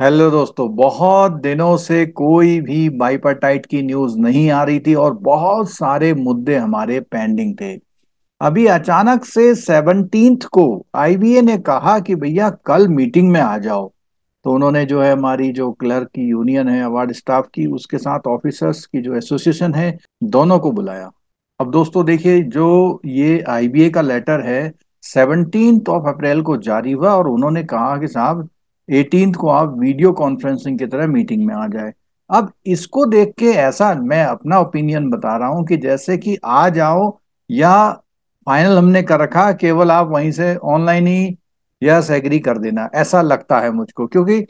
hello दोस्तों बहुत दिनों से कोई भी बाइपाटाइट की न्यूज नहीं आ रही थी और बहुत सारे मुद्दे हमारे पेंडिंग थे अभी अचानक से सेवनटीन को आईबीए ने कहा कि भैया कल मीटिंग में आ जाओ तो उन्होंने जो है हमारी जो क्लर्क की यूनियन है अवार्ड स्टाफ की उसके साथ ऑफिसर्स की जो एसोसिएशन है दोनों को बुलाया अब दोस्तों देखिए जो ये आईबीए का लेटर है सेवनटीन ऑफ अप्रैल को जारी हुआ और उन्होंने कहा कि साहब एटीन को आप वीडियो कॉन्फ्रेंसिंग की तरह मीटिंग में आ जाए अब इसको देख के ऐसा मैं अपना ओपिनियन बता रहा हूं कि जैसे कि आ जाओ या फाइनल हमने कर रखा केवल आप वहीं से ऑनलाइन ही यस एग्री कर देना ऐसा लगता है मुझको क्योंकि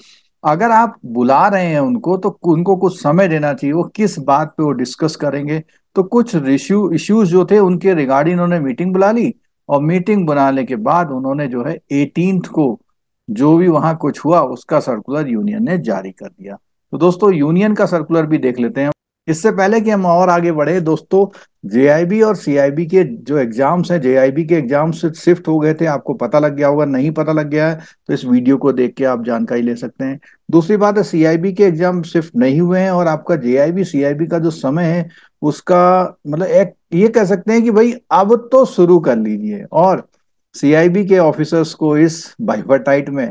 अगर आप बुला रहे हैं उनको तो उनको कुछ समय देना चाहिए वो किस बात पे वो डिस्कस करेंगे तो कुछ रिश्यू इश्यूज जो थे उनके रिगार्डिंग उन्होंने मीटिंग बुला ली और मीटिंग बुलाने के बाद उन्होंने जो है एटीनथ को जो भी वहां कुछ हुआ उसका सर्कुलर यूनियन ने जारी कर दिया तो दोस्तों यूनियन का सर्कुलर भी देख लेते हैं इससे पहले कि हम और आगे बढ़े दोस्तों जे और सीआईबी के जो एग्जाम्स हैं जेआईबी के एग्जाम्स शिफ्ट हो गए थे आपको पता लग गया होगा नहीं पता लग गया है तो इस वीडियो को देख के आप जानकारी ले सकते हैं दूसरी बात है सीआईबी के एग्जाम शिफ्ट नहीं हुए हैं और आपका जेआईबी आई का जो समय है उसका मतलब एक ये कह सकते हैं कि भाई अब तो शुरू कर लीजिए और सीआईबी के ऑफिसर्स को इस बाइपरटाइट में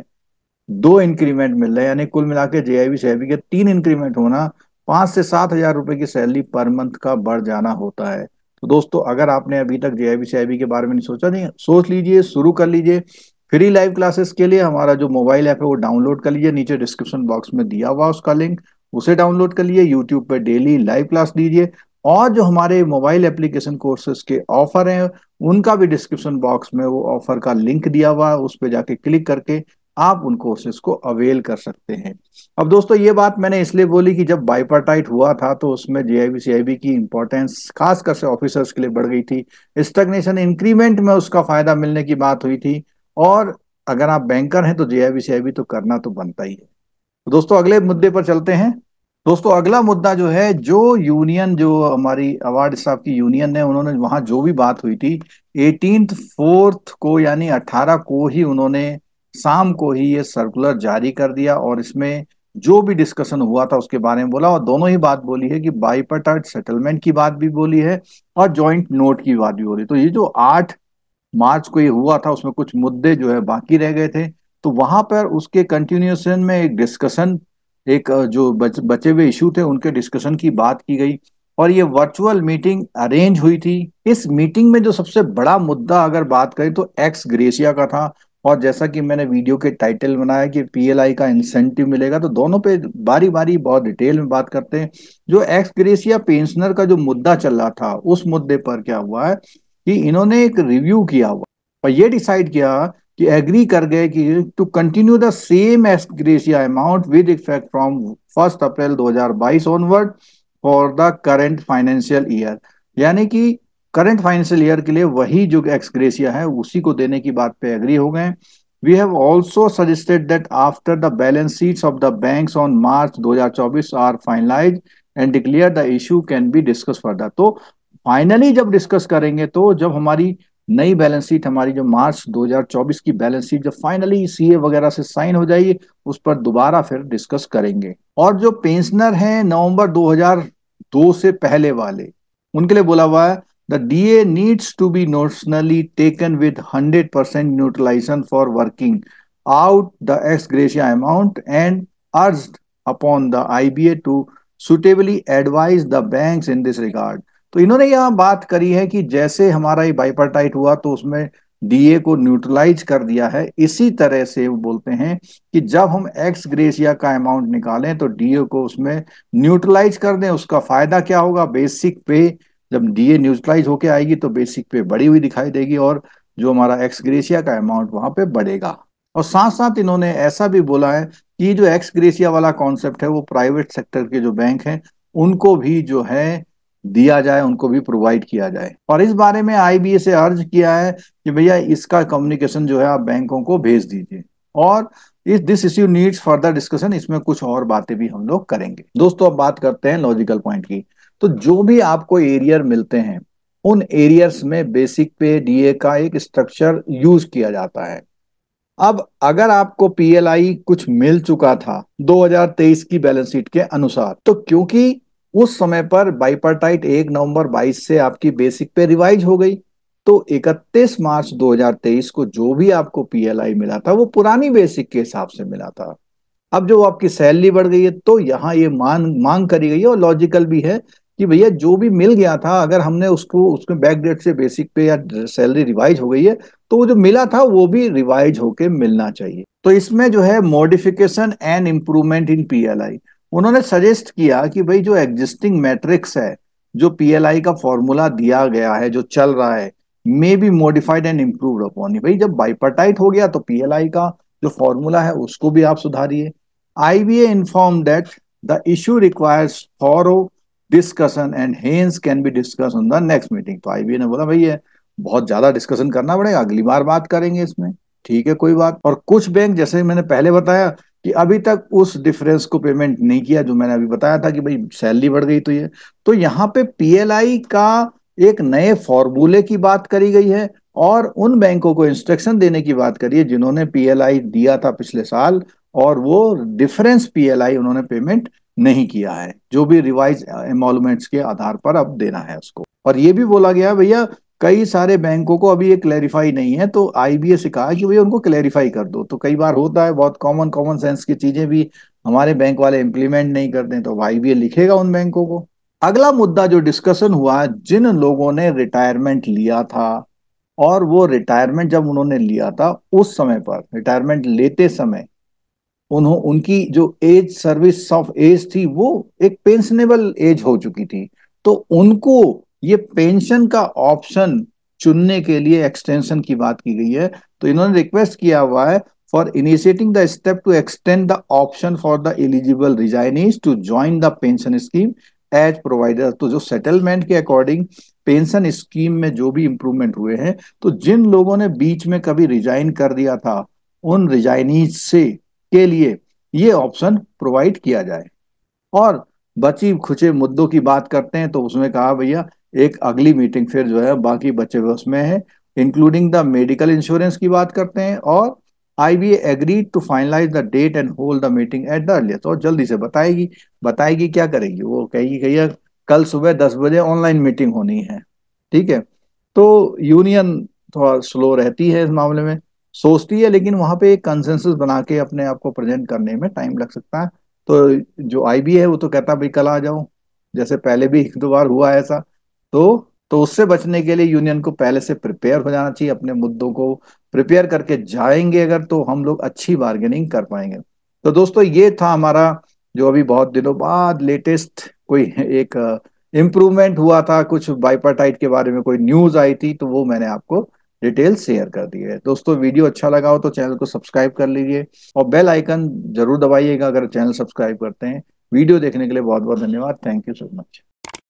दो इंक्रीमेंट मिल रहे हैं यानी कुल मिला के जेआईबी सीआईबी के तीन इंक्रीमेंट होना पांच से सात हजार रुपए की सैलरी पर मंथ का बढ़ जाना होता है तो दोस्तों अगर आपने अभी तक जेआईबी सीआईबी के बारे में नहीं सोचा नहीं सोच लीजिए शुरू कर लीजिए फ्री लाइव क्लासेस के लिए हमारा जो मोबाइल ऐप है वो डाउनलोड कर लीजिए नीचे डिस्क्रिप्शन बॉक्स में दिया हुआ उसका लिंक उसे डाउनलोड कर लिए यूट्यूब पर डेली लाइव क्लास दीजिए और जो हमारे मोबाइल एप्लीकेशन कोर्सेज के ऑफर हैं उनका भी डिस्क्रिप्शन बॉक्स में वो ऑफर का लिंक दिया हुआ है उस पर जाके क्लिक करके आप उन कोर्सेज को अवेल कर सकते हैं अब दोस्तों ये बात मैंने इसलिए बोली कि जब बाइपरटाइट हुआ था तो उसमें जे आई की इंपॉर्टेंस खासकर से ऑफिसर्स के लिए बढ़ गई थी स्टग्नेशन इंक्रीमेंट में उसका फायदा मिलने की बात हुई थी और अगर आप बैंकर हैं तो जे सीआईबी तो करना तो बनता ही है दोस्तों अगले मुद्दे पर चलते हैं दोस्तों अगला मुद्दा जो है जो यूनियन जो हमारी अवार्ड साहब की यूनियन है उन्होंने वहां जो भी बात हुई थी एटीन फोर्थ को यानी अठारह को ही उन्होंने शाम को ही ये सर्कुलर जारी कर दिया और इसमें जो भी डिस्कशन हुआ था उसके बारे में बोला और दोनों ही बात बोली है कि बाईपटर्ट सेटलमेंट की बात भी बोली है और ज्वाइंट नोट की बात भी बोली तो ये जो आठ मार्च को ये हुआ था उसमें कुछ मुद्दे जो है बाकी रह गए थे तो वहां पर उसके कंटिन्यूएशन में एक डिस्कशन एक जो बच, बचे हुए इशू थे उनके डिस्कशन की बात की गई और ये वर्चुअल मीटिंग अरेंज हुई थी इस मीटिंग में जो सबसे बड़ा मुद्दा अगर बात करें तो एक्स ग्रेसिया का था और जैसा कि मैंने वीडियो के टाइटल बनाया कि पीएलआई का इंसेंटिव मिलेगा तो दोनों पे बारी बारी बहुत डिटेल में बात करते हैं जो एक्स ग्रेसिया पेंशनर का जो मुद्दा चल रहा था उस मुद्दे पर क्या हुआ है कि इन्होंने एक रिव्यू किया हुआ और ये डिसाइड किया कि एग्री कर गए कि to continue the same ex gratia amount with effect from first April 2022 onward for the current financial year यानी कि करंट फाइनेंशियल ईयर के लिए वही जो एक्सग्रेसिया है उसी को देने की बात पे एग्री हो गए we have also suggested that after the balance sheet of the bank on March दो are finalise and declare the issue can be discuss further तो फाइनली जब डिस्कस करेंगे तो जब हमारी नई बैलेंस शीट हमारी जो मार्च 2024 की बैलेंस शीट जब फाइनली सीए वगैरह से साइन हो जाएगी उस पर दोबारा फिर डिस्कस करेंगे और जो पेंशनर हैं नवंबर 2002 से पहले वाले उनके लिए बोला हुआ है the DA needs to be notionally taken with 100 percent neutralisation for working out the एक्स ग्रेशिया amount and urge upon the I to suitably advise the bank in this regard तो इन्होंने यहाँ बात करी है कि जैसे हमारा ये बाइपरटाइट हुआ तो उसमें डीए को न्यूट्रलाइज कर दिया है इसी तरह से वो बोलते हैं कि जब हम एक्स ग्रेसिया का अमाउंट निकालें तो डीए को उसमें न्यूट्रलाइज कर दें उसका फायदा क्या होगा बेसिक पे जब डीए न्यूट्रलाइज होके आएगी तो बेसिक पे बढ़ी हुई दिखाई देगी और जो हमारा एक्स ग्रेसिया का अमाउंट वहां पे बढ़ेगा और साथ साथ इन्होंने ऐसा भी बोला है कि जो एक्स ग्रेसिया वाला कॉन्सेप्ट है वो प्राइवेट सेक्टर के जो बैंक हैं उनको भी जो है दिया जाए उनको भी प्रोवाइड किया जाए और इस बारे में आई से अर्ज किया है कि भैया इसका कम्युनिकेशन जो है आप बैंकों को भेज दीजिए और इस this issue needs further discussion इसमें कुछ और बातें भी हम लोग करेंगे दोस्तों अब बात करते हैं लॉजिकल पॉइंट की तो जो भी आपको एरियर मिलते हैं उन एरियर्स में बेसिक पे डीए का एक स्ट्रक्चर यूज किया जाता है अब अगर आपको पीएलआई कुछ मिल चुका था 2023 की बैलेंस शीट के अनुसार तो क्योंकि उस समय पर बाइपाटाइट एक नवंबर 22 से आपकी बेसिक पे रिवाइज हो गई तो 31 मार्च 2023 को जो भी आपको पीएलआई मिला था वो पुरानी बेसिक के हिसाब से मिला था अब जो आपकी सैलरी बढ़ गई है तो यहाँ ये मान मांग करी गई है और लॉजिकल भी है कि भैया जो भी मिल गया था अगर हमने उसको उसमें बैक डेट से बेसिक पे या सैलरी रिवाइज हो गई है तो वो जो मिला था वो भी रिवाइज होके मिलना चाहिए तो इसमें जो है modification and improvement in PLI उन्होंने सजेस्ट किया कि भाई जो एग्जिस्टिंग मैट्रिक्स है जो पीएलआई का फॉर्मूला दिया गया है जो चल रहा है may be modified and improve upon भाई जब बाइपरटाइट हो गया तो पीएलआई का जो फॉर्मूला है उसको भी आप सुधारिए I inform that the issue requires for discussion and hence can be discuss on the next meeting तो आईबीए ने बोला भाई ये बहुत ज्यादा डिस्कशन करना पड़ेगा अगली बार बात करेंगे इसमें ठीक है कोई बात और कुछ बैंक जैसे मैंने पहले बताया कि अभी तक उस डिफरेंस को पेमेंट नहीं किया जो मैंने अभी बताया था कि भाई सैलरी बढ़ गई तो ये तो यहाँ पे पीएलआई का एक नए फॉर्मूले की बात करी गई है और उन बैंकों को इंस्ट्रक्शन देने की बात करी है जिन्होंने पीएलआई दिया था पिछले साल और वो डिफरेंस पीएलआई उन्होंने पेमेंट नहीं किया है जो भी रिवाइज एमोलमेंट्स के आधार पर अब देना है उसको और ये भी बोला गया भैया कई सारे बैंकों को अभी ये क्लैरिफाई नहीं है तो आईबीए से कहा कि भाई उनको क्लैरिफाई कर दो तो कई बार होता है बहुत कॉमन कॉमन सेंस की चीजें भी हमारे बैंक वाले इंप्लीमेंट नहीं करते तो आईबीए लिखेगा उन बैंकों को अगला मुद्दा जो डिस्कशन हुआ जिन लोगों ने रिटायरमेंट लिया था और वो रिटायरमेंट जब उन्होंने लिया था उस समय पर रिटायरमेंट लेते समय उन्हों उनकी जो एज सर्विस ऑफ एज थी वो एक पेंशनेबल एज हो चुकी थी तो उनको ये पेंशन का ऑप्शन चुनने के लिए एक्सटेंशन की बात की गई है तो इन्होंने रिक्वेस्ट किया हुआ है for initiating the step to extend the option for the eligible resignees to join the pension scheme as provider तो जो सेटलमेंट के अकॉर्डिंग पेंशन स्कीम में जो भी इंप्रूवमेंट हुए हैं तो जिन लोगों ने बीच में कभी रिजाइन कर दिया था उन रिजाइनी से के लिए ये ऑप्शन प्रोवाइड किया जाए और बची खुचे मुद्दों की बात करते हैं तो उसमें कहा भैया एक अगली मीटिंग फिर जो है बाकी बचे हुए उसमें है इंक्लूडिंग द मेडिकल इंश्योरेंस की बात करते हैं और I be agree to finalise the date and hold the meeting at the earliest और जल्दी से बताएगी बताएगी क्या करेगी वो कहेगी कही कल सुबह दस बजे ऑनलाइन मीटिंग होनी है ठीक है तो यूनियन थोड़ा स्लो रहती है इस मामले में सोचती है लेकिन वहां पे एक कंसेंसस बना के अपने आप को प्रेजेंट करने में टाइम लग सकता है तो जो आई बी है वो तो कहता है भाई कल आ जाओ जैसे पहले भी एक दो बार हुआ ऐसा तो तो उससे बचने के लिए यूनियन को पहले से प्रिपेयर हो जाना चाहिए अपने मुद्दों को प्रिपेयर करके जाएंगे अगर तो हम लोग अच्छी बार्गेनिंग कर पाएंगे तो दोस्तों ये था हमारा जो अभी बहुत दिनों बाद लेटेस्ट कोई एक इम्प्रूवमेंट हुआ था कुछ बाइपाटाइट के बारे में कोई न्यूज आई थी तो वो मैंने आपको डिटेल शेयर कर दी है दोस्तों वीडियो अच्छा लगा हो तो चैनल को सब्सक्राइब कर लीजिए और बेल आइकन जरूर दबाइएगा अगर चैनल सब्सक्राइब करते हैं वीडियो देखने के लिए बहुत बहुत धन्यवाद थैंक यू सो मच